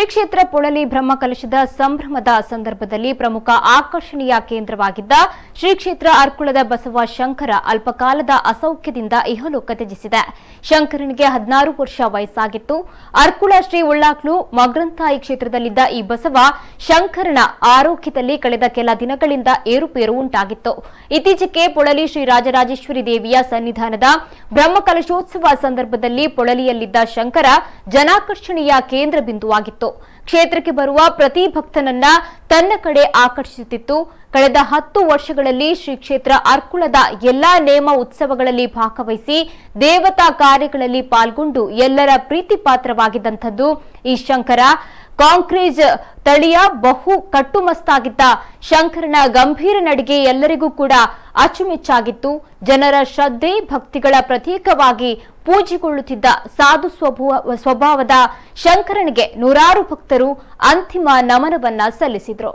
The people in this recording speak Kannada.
ಶ್ರೀ ಕ್ಷೇತ್ರ ಪುಳಲಿ ಬ್ರಹ್ಮಕಲಶದ ಸಂಭ್ರಮದ ಸಂದರ್ಭದಲ್ಲಿ ಪ್ರಮುಖ ಆಕರ್ಷಣೀಯ ಕೇಂದ್ರವಾಗಿದ್ದ ಶ್ರೀ ಕ್ಷೇತ್ರ ಅರ್ಕುಳದ ಬಸವ ಶಂಕರ ಅಲ್ಪಕಾಲದ ಅಸೌಖ್ಯದಿಂದ ಇಹಲೋಕ ತ್ಯಜಿಸಿದೆ ಶಂಕರನಿಗೆ ಹದಿನಾರು ವರ್ಷ ವಯಸ್ಸಾಗಿತ್ತು ಅರ್ಕುಳ ಶ್ರೀ ಉಳ್ಳಾಕ್ಲು ಮಗ್ರಂತಾಯಿ ಕ್ಷೇತ್ರದಲ್ಲಿದ್ದ ಈ ಬಸವ ಶಂಕರನ ಆರೋಗ್ಯದಲ್ಲಿ ಕಳೆದ ಕೆಲ ದಿನಗಳಿಂದ ಏರುಪೇರು ಉಂಟಾಗಿತ್ತು ಇತ್ತೀಚೆಗೆ ಪೊಳಲಿ ಶ್ರೀ ರಾಜರಾಜೇಶ್ವರಿ ದೇವಿಯ ಸನ್ನಿಧಾನದ ಬ್ರಹ್ಮಕಲಶೋತ್ಸವ ಸಂದರ್ಭದಲ್ಲಿ ಪೊಳಲಿಯಲ್ಲಿದ್ದ ಶಂಕರ ಜನಾಕರ್ಷಣೀಯ ಕೇಂದ್ರ ಬಿಂದುವಾಗಿತ್ತು ಕ್ಷೇತ್ರಕ್ಕೆ ಬರುವ ಪ್ರತಿ ಭಕ್ತನನ್ನ ತನ್ನ ಕಡೆ ಆಕರ್ಷಿಸುತ್ತಿತ್ತು ಕಳೆದ ಹತ್ತು ವರ್ಷಗಳಲ್ಲಿ ಶ್ರೀ ಕ್ಷೇತ್ರ ಅರ್ಕುಳದ ಎಲ್ಲಾ ನೇಮ ಉತ್ಸವಗಳಲ್ಲಿ ಭಾಗವಹಿಸಿ ದೇವತಾ ಕಾರ್ಯಗಳಲ್ಲಿ ಪಾಲ್ಗೊಂಡು ಎಲ್ಲರ ಪ್ರೀತಿ ಪಾತ್ರವಾಗಿದ್ದಂಥದ್ದು ಈ ಶಂಕರ ಕಾಂಕ್ರೀಜ್ ತಳಿಯ ಬಹು ಕಟ್ಟುಮಸ್ತಾಗಿದ್ದ ಶಂಕರನ ಗಂಭೀರ ನಡಿಗೆ ಎಲ್ಲರಿಗೂ ಕೂಡ ಅಚ್ಚುಮೆಚ್ಚಾಗಿತ್ತು ಜನರ ಶ್ರದ್ಧೆ ಭಕ್ತಿಗಳ ಪ್ರತೀಕವಾಗಿ ಪೂಜೆಗೊಳ್ಳುತ್ತಿದ್ದ ಸಾಧು ಸ್ವಭಾವದ ಶಂಕರನಿಗೆ ನೂರಾರು ಭಕ್ತರು ಅಂತಿಮ ನಮನವನ್ನ ಸಲ್ಲಿಸಿದ್ರು